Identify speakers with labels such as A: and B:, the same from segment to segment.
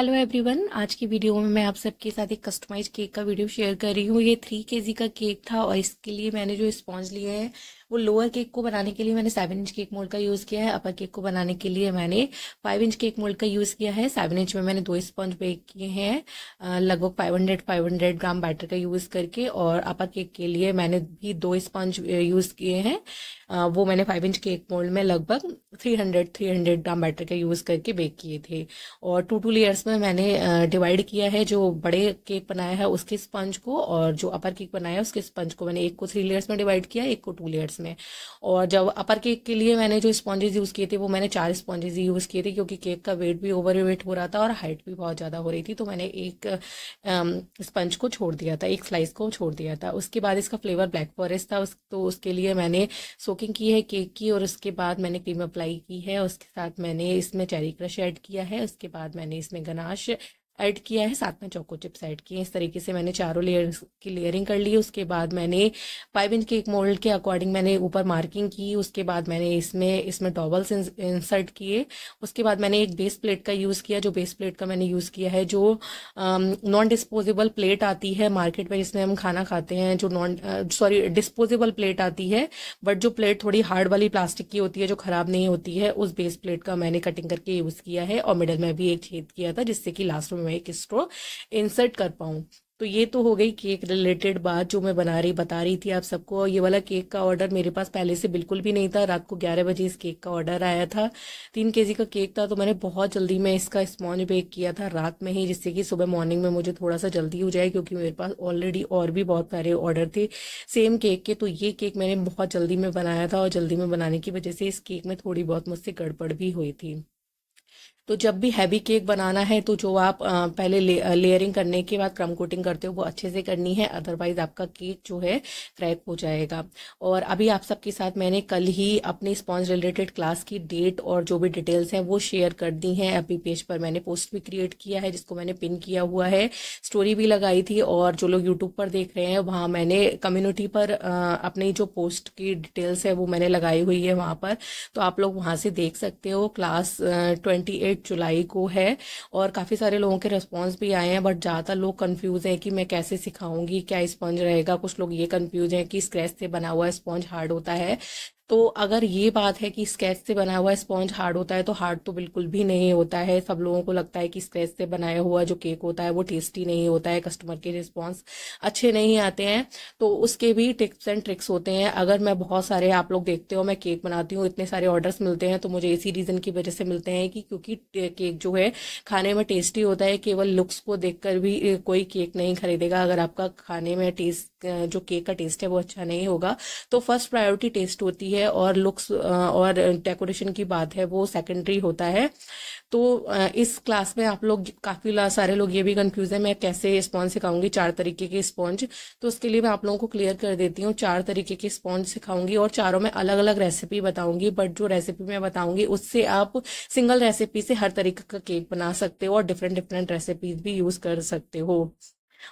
A: hello everyone आज की video में मैं आप सबके साथ एक कस्टमाइज केक का वीडियो शेयर कर रही हूँ ये थ्री के का केक था और इसके लिए मैंने जो स्पॉन्ज लिए हैं वो लोअर केक को बनाने के लिए मैंने सेवन इंच केक मोल्ड का यूज़ किया है अपर केक को बनाने के लिए मैंने फाइव इंच केक मोल्ड का यूज़ किया है सेवन इंच में मैंने दो स्पंज बेक किए हैं लगभग five hundred five hundred gram batter का यूज़ करके और अपर केक के लिए मैंने भी दो स्पंज यूज़ किए हैं वो मैंने फाइव इंच केक मोल्ड में लगभग three hundred three hundred gram batter का यूज़ करके बेक किए थे और टू टू लेयर्स में मैंने डिवाइड किया है जो बड़े केक बनाया है उसके स्पंज को और जो अपर केक बनाया है उसके स्पंज को मैंने एक को थ्री लेयर्स में डिवाइड किया एक को टू लेयर्स इसमें और जब अपर केक के लिए मैंने जो स्पॉन्जेज यूज़ किए थे वो मैंने चार स्पॉन्जेज यूज़ किए थे क्योंकि केक का वेट भी ओवर वेट हो रहा था और हाइट भी बहुत ज़्यादा हो रही थी तो मैंने एक स्पंज को छोड़ दिया था एक स्लाइस को छोड़ दिया था उसके बाद इसका फ्लेवर ब्लैक फॉरेस्ट था उस तो उसके लिए मैंने सोकिंग की है केक की और उसके बाद मैंने क्रीम अप्लाई की है उसके साथ मैंने इसमें चेरी क्रश ऐड किया है उसके बाद मैंने इसमें गनाश ऐड किया है साथ में चौको चिप्स ऐड किए इस तरीके से मैंने चारों लेयर्स की लेयरिंग कर ली उसके बाद मैंने फाइव इंच के एक मोल्ड के अकॉर्डिंग मैंने ऊपर मार्किंग की उसके बाद मैंने इसमें इसमें टॉवल्स इंसर्ट किए उसके बाद मैंने एक बेस प्लेट का यूज़ किया जो बेस प्लेट का मैंने यूज़ किया है जो नॉन डिस्पोजेबल प्लेट आती है मार्केट में जिसमें हम खाना खाते हैं जो नॉन सॉरी डिस्पोजेबल प्लेट आती है बट जो प्लेट थोड़ी हार्ड वाली प्लास्टिक की होती है जो ख़राब नहीं होती है उस बेस प्लेट का मैंने कटिंग करके यूज़ किया है और मिडल में भी एक छेद किया था जिससे कि लास्ट में मैं एक स्ट्रॉ इंसर्ट कर पाऊँ तो ये तो हो गई केक रिलेटेड बात जो मैं बना रही बता रही थी आप सबको ये वाला केक का ऑर्डर मेरे पास पहले से बिल्कुल भी नहीं था रात को ग्यारह बजे इस केक का ऑर्डर आया था तीन के का केक था तो मैंने बहुत जल्दी में इसका स्पॉन्ज बेक किया था रात में ही जिससे कि सुबह मॉर्निंग में मुझे थोड़ा सा जल्दी हो जाए क्योंकि मेरे पास ऑलरेडी और भी बहुत सारे ऑर्डर थे सेम केक के तो ये केक मैंने बहुत जल्दी में बनाया था और जल्दी में बनाने की वजह से इस केक में थोड़ी बहुत मुझसे गड़बड़ भी हुई थी तो जब भी हैवी केक बनाना है तो जो आप पहले लेयरिंग करने के बाद क्रम कोटिंग करते हो वो अच्छे से करनी है अदरवाइज आपका केक जो है क्रैक हो जाएगा और अभी आप सबके साथ मैंने कल ही अपनी स्पॉन्ज रिलेटेड क्लास की डेट और जो भी डिटेल्स हैं वो शेयर कर दी हैं अभी पेज पर मैंने पोस्ट भी क्रिएट किया है जिसको मैंने पिन किया हुआ है स्टोरी भी लगाई थी और जो लोग यूट्यूब पर देख रहे हैं वहाँ मैंने कम्युनिटी पर अपनी जो पोस्ट की डिटेल्स है वो मैंने लगाई हुई है वहाँ पर तो आप लोग वहाँ से देख सकते हो क्लास ट्वेंटी डेट जुलाई को है और काफ़ी सारे लोगों के रिस्पॉन्स भी आए हैं बट ज़्यादातर लोग कन्फ्यूज़ हैं कि मैं कैसे सिखाऊंगी क्या स्पॉन्ज रहेगा कुछ लोग ये कन्फ्यूज हैं कि स्क्रैच से बना हुआ स्पॉन्ज हार्ड होता है तो अगर ये बात है कि स्केच से बना हुआ स्पॉन्ज हार्ड होता है तो हार्ड तो बिल्कुल भी नहीं होता है सब लोगों को लगता है कि स्केच से बनाया हुआ जो केक होता है वो टेस्टी नहीं होता है कस्टमर के रिस्पॉन्स अच्छे नहीं आते हैं तो उसके भी टिप्स एंड ट्रिक्स होते हैं अगर मैं बहुत सारे आप लोग देखते हो मैं केक बनाती हूँ इतने सारे ऑर्डर्स मिलते हैं तो मुझे इसी रीज़न की वजह से मिलते हैं कि क्योंकि केक जो है खाने में टेस्टी होता है केवल लुक्स को देख भी कोई केक नहीं खरीदेगा अगर आपका खाने में टेस्ट जो केक का टेस्ट है वो अच्छा नहीं होगा तो फर्स्ट प्रायोरिटी टेस्ट होती है है और लुक्स और डेकोरेशन की बात है वो सेकेंडरी होता है तो इस क्लास में आप लोग काफ़ी सारे लोग ये भी कंफ्यूज है मैं कैसे स्पॉन्ज सिखाऊंगी चार तरीके के स्पॉन्ज तो उसके लिए मैं आप लोगों को क्लियर कर देती हूँ चार तरीके के स्पॉन्ज सिखाऊंगी और चारों में अलग अलग रेसिपी बताऊंगी बट जो रेसिपी मैं बताऊंगी उससे आप सिंगल रेसिपी से हर तरीके का केक बना सकते हो और डिफरेंट डिफरेंट रेसिपीज भी यूज़ कर सकते हो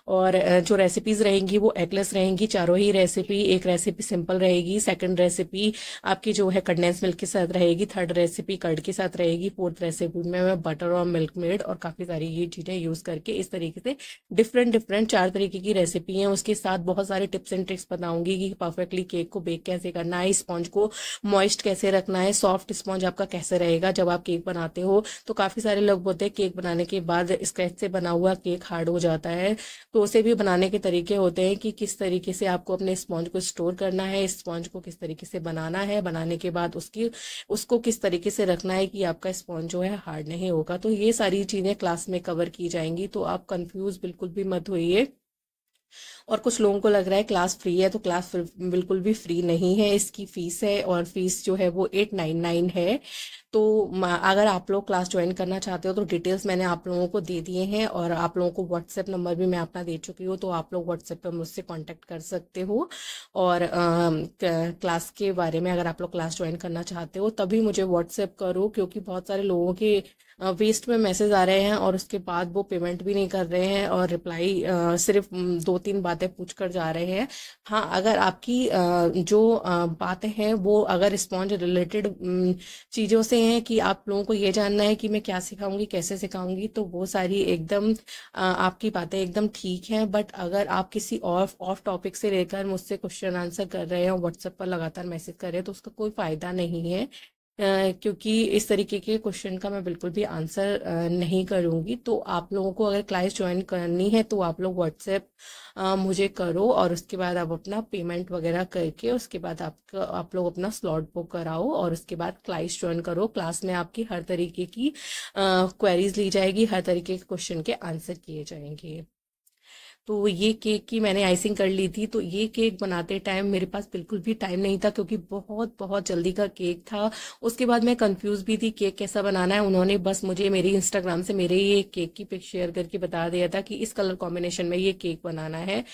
A: और जो रेसिपीज़ रहेंगी वो एगलेस रहेंगी चारों ही रेसिपी एक रेसिपी सिंपल रहेगी सेकंड रेसिपी आपकी जो है कंडेंस मिल्क के साथ रहेगी थर्ड रेसिपी कर्ड के साथ रहेगी फोर्थ रेसिपी में मैं बटर और मिल्क मेड और काफ़ी सारी ये चीज़ें यूज़ करके इस तरीके से डिफरेंट डिफरेंट चार तरीके की रेसिपी हैं उसके साथ बहुत सारे टिप्स एंड ट्रिक्स बताऊंगी कि परफेक्टली केक को बेक कैसे करना है स्पॉन्ज को मॉइस्ट कैसे रखना है सॉफ्ट स्पॉन्ज आपका कैसे रहेगा जब आप केक बनाते हो तो काफ़ी सारे लोग बोलते हैं केक बनाने के बाद स्क्रैच से बना हुआ केक हार्ड हो जाता है तो उसे भी बनाने के तरीके होते हैं कि किस तरीके से आपको अपने स्पॉन्ज को स्टोर करना है स्पॉन्ज को किस तरीके से बनाना है बनाने के बाद उसकी उसको किस तरीके से रखना है कि आपका स्पॉन्ज जो है हार्ड नहीं होगा तो ये सारी चीज़ें क्लास में कवर की जाएंगी तो आप कन्फ्यूज़ बिल्कुल भी मत होइए और कुछ लोगों को लग रहा है क्लास फ्री है तो क्लास बिल्कुल भी फ्री नहीं है इसकी फीस है और फीस जो है वो एट नाइन नाइन है तो अगर आप लोग क्लास ज्वाइन करना चाहते हो तो डिटेल्स मैंने आप लोगों को दे दिए हैं और आप लोगों को व्हाट्सएप नंबर भी मैं अपना दे चुकी हूँ तो आप लोग व्हाट्सएप पर मुझसे कॉन्टैक्ट कर सकते हो और आ, क्लास के बारे में अगर आप लोग क्लास ज्वाइन करना चाहते हो तभी मुझे व्हाट्सएप करो क्योंकि बहुत सारे लोगों के वेस्ट में मैसेज आ रहे हैं और उसके बाद वो पेमेंट भी नहीं कर रहे हैं और रिप्लाई सिर्फ दो तीन बातें पूछ कर जा रहे हैं हाँ अगर आपकी जो बातें हैं वो अगर रिस्पॉन्ज रिलेटेड चीज़ों से सकते हैं कि आप लोगों को ये जानना है कि मैं क्या सिखाऊंगी कैसे सिखाऊंगी तो वो सारी एकदम आपकी बातें एकदम ठीक हैं बट अगर आप किसी और ऑफ टॉपिक से लेकर मुझसे क्वेश्चन आंसर कर रहे और व्हाट्सएप पर लगातार मैसेज कर रहे हैं तो उसका कोई फ़ायदा नहीं है क्योंकि इस तरीके के क्वेश्चन का मैं बिल्कुल भी आंसर नहीं करूँगी तो आप लोगों को अगर क्लास ज्वाइन करनी है तो आप लोग व्हाट्सएप मुझे करो और उसके बाद आप अपना पेमेंट वगैरह करके उसके बाद आप आप लोग अपना स्लॉट बुक कराओ और उसके बाद क्लास ज्वाइन करो क्लास में आपकी हर तरीके की क्वेरीज ली जाएगी हर तरीके के क्वेश्चन के आंसर किए जाएंगे तो ये केक की मैंने आइसिंग कर ली थी तो ये केक बनाते टाइम मेरे पास बिल्कुल भी टाइम नहीं था क्योंकि बहुत बहुत जल्दी का केक था उसके बाद मैं कंफ्यूज भी थी केक कैसा बनाना है उन्होंने बस मुझे मेरी इंस्टाग्राम से मेरे ये केक की पिक शेयर करके बता दिया था कि इस कलर कॉम्बिनेशन में ये केक बनाना है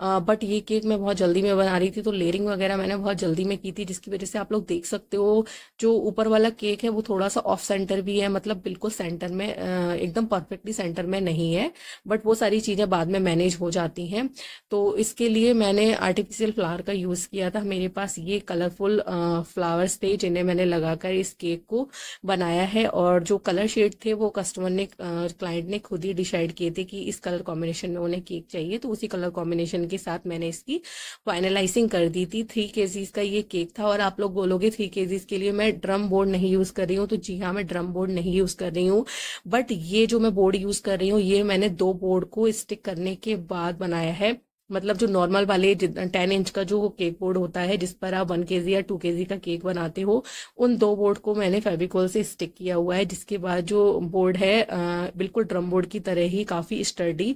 A: आ, बट ये केक मैं बहुत जल्दी में बना रही थी तो लेयरिंग वगैरह मैंने बहुत जल्दी में की थी जिसकी वजह से आप लोग देख सकते हो जो ऊपर वाला केक है वो थोड़ा सा ऑफ सेंटर भी है मतलब बिल्कुल सेंटर में एकदम परफेक्टली सेंटर में नहीं है बट वो सारी चीज़ें बाद में मैनेज हो जाती हैं तो इसके लिए मैंने आर्टिफिशियल फ्लावर का यूज़ किया था मेरे पास ये कलरफुल फ्लावर्स थे जिन्हें मैंने लगाकर इस केक को बनाया है और जो कलर शेड थे वो कस्टमर ने क्लाइंट ने खुद ही डिसाइड किए थे कि इस कलर कॉम्बिनेशन में उन्हें केक चाहिए तो उसी कलर कॉम्बिनेशन के साथ मैंने इसकी फाइनलाइजिंग कर दी थी थ्री केजीज का ये केक था और आप लोग बोलोगे थ्री केजीज के लिए मैं ड्रम बोर्ड नहीं यूज़ कर रही हूँ तो जी हाँ मैं ड्रम बोर्ड नहीं यूज़ कर रही हूँ बट ये जो मैं बोर्ड यूज़ कर रही हूँ ये मैंने दो बोर्ड को स्टिक करने के बाद बाद बनाया है मतलब जो नॉर्मल वाले टेन इंच का जो केक बोर्ड होता है जिस पर आप वन के या टू के का केक बनाते हो उन दो बोर्ड को मैंने फेविकोल से स्टिक किया हुआ है जिसके बाद जो बोर्ड है बिल्कुल ड्रम बोर्ड की तरह ही काफ़ी स्टर्डी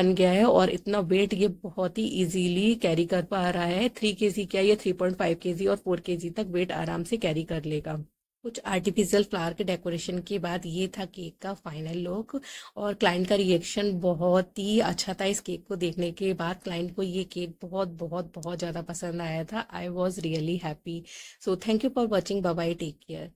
A: बन गया है और इतना वेट ये बहुत ही इजीली कैरी कर पा रहा है थ्री के क्या या थ्री पॉइंट फाइव के और फोर के तक वेट आराम से कैरी कर लेगा कुछ आर्टिफिशियल फ्लावर के डेकोरेशन के बाद ये था केक का फाइनल लुक और क्लाइंट का रिएक्शन बहुत ही अच्छा था इस केक को देखने के बाद क्लाइंट को ये केक बहुत बहुत बहुत ज़्यादा पसंद आया था I was really happy so thank you for watching bye bye take care